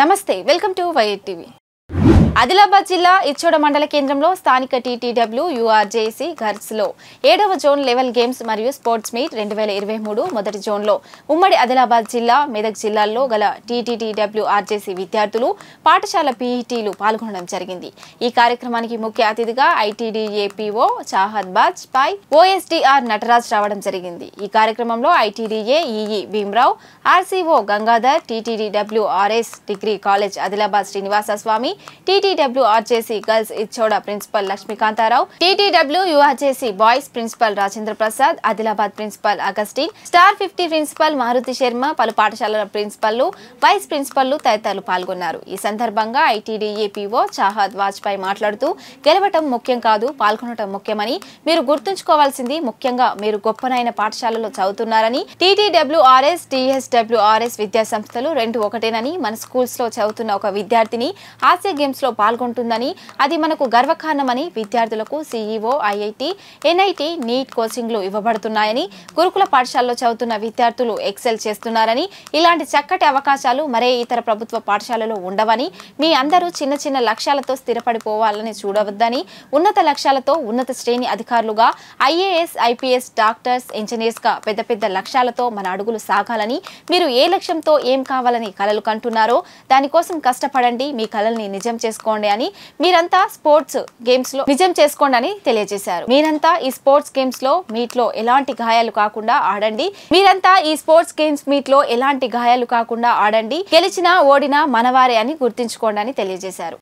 నమస్తే welcome to వైఎట్ TV Adilabad జిల్లా ఇచ్చోడ మండల కేంద్రంలో స్థానిక టీటీడబ్ల్యూ యూఆర్జేసీ లో ఏడవ జోన్ లెవెల్ గేమ్స్ మరియు స్పోర్ట్స్ మీట్ రెండు వేల ఇరవై మూడు మొదటి జోన్లో ఉమ్మడి ఆదిలాబాద్ జిల్లా మెదక్ జిల్లాల్లో గల టీటీడబ్ల్యూ ఆర్జేసీ విద్యార్థులు పాఠశాల పీఈటీలు పాల్గొనడం జరిగింది ఈ కార్యక్రమానికి ముఖ్య అతిథిగా ITDA PO Chahat Bajpai OSDR Nataraj రావడం జరిగింది ఈ కార్యక్రమంలో ITDA EE Bhimarao RCO Gangadhar TTDWRS degree college Adilabad Srinivasa Swamy TT TTW RJC girls Ichoda principal Lakshmikantarao TTW URJC boys principal Rajendra Prasad Adilabad principal Augustine star fifty principal Maruthi Sharma పలు పాఠశాలల ప్రిన్సిపల్ వైస్ ప్రిన్సిపల్ తదితరులు పాల్గొన్నారు ఈ సందర్భంగా ఐటీడీఏపీఓ చాహద్ వాజ్పేయి మాట్లాడుతూ గెలవటం ముఖ్యం కాదు పాల్గొనటం ముఖ్యమని మీరు గుర్తుంచుకోవాల్సింది ముఖ్యంగా మీరు గొప్పనైన పాఠశాలలో చదువుతున్నారని టీటీడబ్ల్యూఆర్ఎస్ టీఎస్డబ్ల్యూఆర్ఎస్ సంస్థలు రెండు ఒకటేనని మన స్కూల్స్ లో చదువుతున్న ఒక విద్యార్థిని ఆసియా గేమ్స్ లో పాల్గొంటుందని అది మనకు గర్వకారణమని విద్యార్థులకు సీఈఓ ఐఐటి ఎన్ఐటి నీట్ కోచింగ్లు ఇవ్వబడుతున్నాయని గురుకుల పాఠశాలలో చదువుతున్న విద్యార్థులు ఎక్సెల్ చేస్తున్నారని ఇలాంటి చక్కటి అవకాశాలు మరే ఇతర ప్రభుత్వ పాఠశాలలో ఉండవని మీ అందరూ చిన్న చిన్న లక్ష్యాలతో స్థిరపడిపోవాలని చూడవద్దని ఉన్నత లక్ష్యాలతో ఉన్నత శ్రేణి అధికారులుగా ఐఏఎస్ ఐపీఎస్ డాక్టర్స్ ఇంజనీర్స్గా పెద్ద పెద్ద లక్ష్యాలతో మన అడుగులు సాగాలని మీరు ఏ లక్ష్యంతో ఏం కావాలని కలలు కంటున్నారో దానికోసం కష్టపడండి మీ కలల్ని నిజం చేసుకో చేసుకోండి అని మీరంతా స్పోర్ట్స్ గేమ్స్లో విజయం చేసుకోండి అని తెలియజేశారు మీరంతా ఈ స్పోర్ట్స్ గేమ్స్లో మీట్లో ఎలాంటి గాయాలు కాకుండా ఆడండి మీరంతా ఈ స్పోర్ట్స్ గేమ్స్ మీట్లో ఎలాంటి గాయాలు కాకుండా ఆడండి గెలిచినా ఓడినా మనవారే అని గుర్తించుకోండి అని తెలియజేశారు